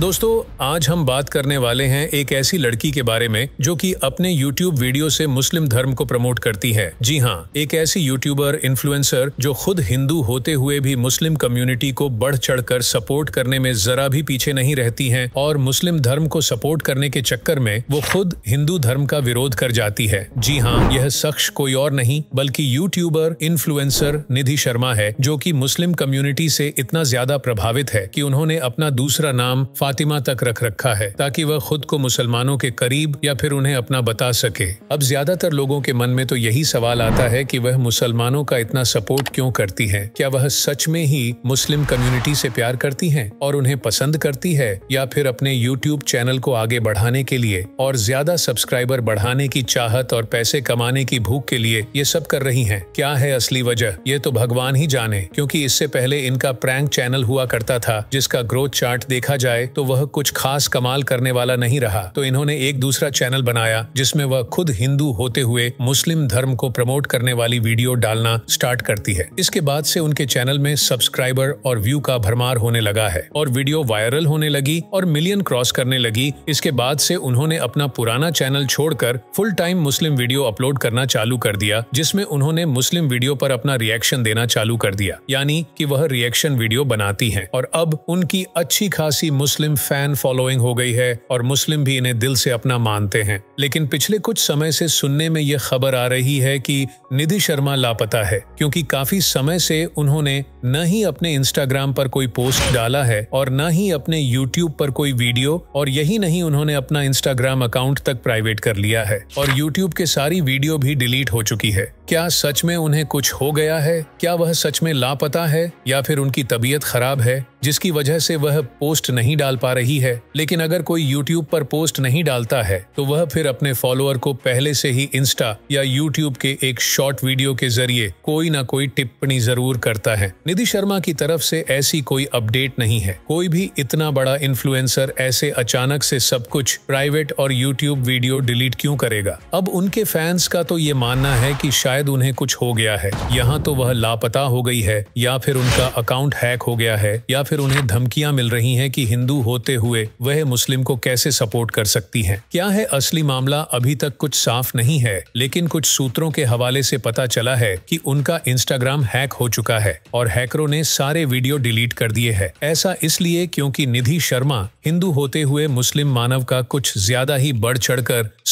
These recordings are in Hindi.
दोस्तों आज हम बात करने वाले हैं एक ऐसी लड़की के बारे में जो कि अपने YouTube वीडियो से मुस्लिम धर्म को प्रमोट करती है जी हाँ एक ऐसी यूट्यूबर इन्फ्लुएंसर जो खुद हिंदू होते हुए भी मुस्लिम कम्युनिटी को बढ़ चढ़कर सपोर्ट करने में जरा भी पीछे नहीं रहती हैं और मुस्लिम धर्म को सपोर्ट करने के चक्कर में वो खुद हिंदू धर्म का विरोध कर जाती है जी हाँ यह शख्स कोई और नहीं बल्कि यूट्यूबर इन्फ्लुएंसर निधि शर्मा है जो की मुस्लिम कम्युनिटी से इतना ज्यादा प्रभावित है की उन्होंने अपना दूसरा नाम फातिमा तक रख रखा है ताकि वह खुद को मुसलमानों के करीब या फिर उन्हें अपना बता सके अब ज्यादातर लोगों के मन में तो यही सवाल आता है कि वह मुसलमानों का इतना सपोर्ट क्यों करती है क्या वह सच में ही मुस्लिम कम्युनिटी से प्यार करती है और उन्हें पसंद करती है या फिर अपने यूट्यूब चैनल को आगे बढ़ाने के लिए और ज्यादा सब्सक्राइबर बढ़ाने की चाहत और पैसे कमाने की भूख के लिए ये सब कर रही है क्या है असली वजह ये तो भगवान ही जाने क्योंकि इससे पहले इनका प्रैंक चैनल हुआ करता था जिसका ग्रोथ चार्ट देखा जाए तो वह कुछ खास कमाल करने वाला नहीं रहा तो इन्होंने एक दूसरा चैनल बनाया जिसमें वह खुद हिंदू होते हुए मुस्लिम धर्म को प्रमोट करने वाली वीडियो डालना स्टार्ट करती है इसके बाद से उनके चैनल में सब्सक्राइबर और व्यू का भरमार होने लगा है और वीडियो वायरल होने लगी और मिलियन क्रॉस करने लगी इसके बाद से उन्होंने अपना पुराना चैनल छोड़कर full time Muslim video upload करना चालू कर दिया जिसमें उन्होंने मुस्लिम वीडियो पर अपना रिएक्शन देना चालू कर दिया यानी कि वह रिएक्शन वीडियो बनाती हैं और अब उनकी अच्छी खासी मुस्लिम मुस्लिम फैन फॉलोइंग हो गई है और मुस्लिम भी इन्हें दिल से अपना मानते हैं लेकिन पिछले कुछ समय से सुनने में यह खबर आ रही है कि निधि शर्मा लापता है क्योंकि काफी समय से उन्होंने न ही अपने इंस्टाग्राम पर कोई पोस्ट डाला है और न ही अपने यूट्यूब पर कोई वीडियो और यही नहीं उन्होंने अपना इंस्टाग्राम अकाउंट तक प्राइवेट कर लिया है और यूट्यूब के सारी वीडियो भी डिलीट हो चुकी है क्या सच में उन्हें कुछ हो गया है क्या वह सच में लापता है या फिर उनकी तबीयत खराब है जिसकी वजह से वह पोस्ट नहीं डाल पा रही है लेकिन अगर कोई YouTube पर पोस्ट नहीं डालता है तो वह फिर अपने फॉलोअर को पहले से ही इंस्टा या YouTube के एक शॉर्ट वीडियो के जरिए कोई ना कोई टिप्पणी जरूर करता है निधि शर्मा की तरफ से ऐसी कोई अपडेट नहीं है कोई भी इतना बड़ा इन्फ्लुएंसर ऐसे अचानक से सब कुछ प्राइवेट और यूट्यूब वीडियो डिलीट क्यूँ करेगा अब उनके फैंस का तो ये मानना है की शायद शायद उन्हें कुछ हो गया है यहाँ तो वह लापता हो गई है या फिर उनका अकाउंट हैक हो गया है या फिर उन्हें धमकियां मिल रही हैं कि हिंदू होते हुए वह मुस्लिम को कैसे सपोर्ट कर सकती हैं क्या है असली मामला अभी तक कुछ साफ नहीं है लेकिन कुछ सूत्रों के हवाले से पता चला है कि उनका इंस्टाग्राम हैक हो चुका है और हैकरों ने सारे वीडियो डिलीट कर दिए है ऐसा इसलिए क्योंकि निधि शर्मा हिंदू होते हुए मुस्लिम मानव का कुछ ज्यादा ही बढ़ चढ़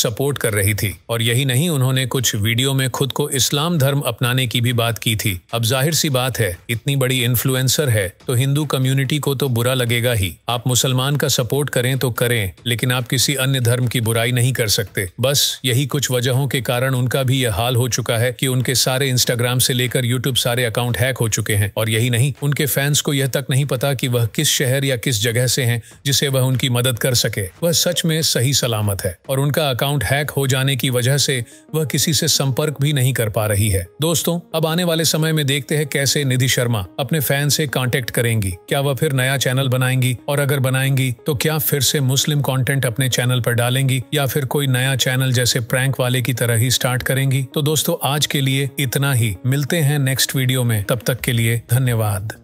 सपोर्ट कर रही थी और यही नहीं उन्होंने कुछ वीडियो में खुद को इस्लाम धर्म अपनाने की भी बात की थी अब जाहिर सी बात है इतनी बड़ी इन्फ्लुएंसर है तो हिंदू कम्युनिटी को तो बुरा लगेगा ही आप मुसलमान का सपोर्ट करें तो करें लेकिन आप किसी अन्य धर्म की बुराई नहीं कर सकते बस यही कुछ वजहों के कारण उनका भी यह हाल हो चुका है कि उनके सारे इंस्टाग्राम से लेकर यूट्यूब सारे अकाउंट हैक हो चुके हैं और यही नहीं उनके फैंस को यह तक नहीं पता कि वह किस शहर या किस जगह से हैं जिसे वह उनकी मदद कर सके वह सच में सही सलामत है और उनका अकाउंट हैक हो जाने की वजह से वह किसी से संपर्क भी नहीं कर कर पा रही है दोस्तों अब आने वाले समय में देखते हैं कैसे निधि शर्मा अपने फैन से कांटेक्ट करेंगी क्या वह फिर नया चैनल बनाएंगी और अगर बनाएंगी तो क्या फिर से मुस्लिम कंटेंट अपने चैनल पर डालेंगी या फिर कोई नया चैनल जैसे प्रैंक वाले की तरह ही स्टार्ट करेंगी तो दोस्तों आज के लिए इतना ही मिलते हैं नेक्स्ट वीडियो में तब तक के लिए धन्यवाद